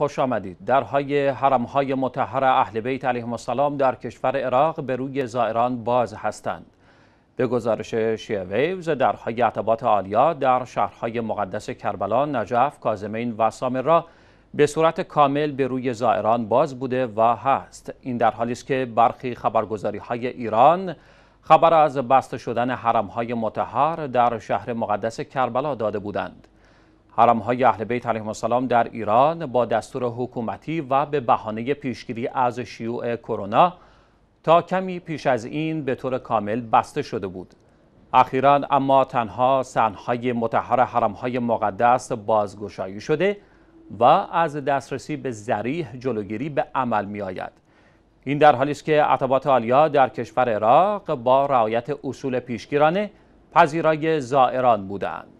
خوش آمدید درهای حرمهای متحر اهل بیت علیهم السلام در کشور عراق به روی زائران باز هستند به گزارش شیعه ویوز درهای اعتباط آلیا در شهرهای مقدس کربلا نجف کازمین و سامرا به صورت کامل به روی زائران باز بوده و هست این در حالی است که برخی خبرگزاری های ایران خبر از بسته شدن حرمهای متحر در شهر مقدس کربلا داده بودند حرم های اهل بیت علیهم السلام در ایران با دستور حکومتی و به بهانه پیشگیری از شیوع کرونا تا کمی پیش از این به طور کامل بسته شده بود اخیرا اما تنها سنهای متحر حرمهای مقدس بازگشایی شده و از دسترسی به زریح جلوگیری به عمل می آید. این در حالی است که عتبات عالیا در کشور عراق با رعایت اصول پیشگیرانه پذیرای زائران بودند.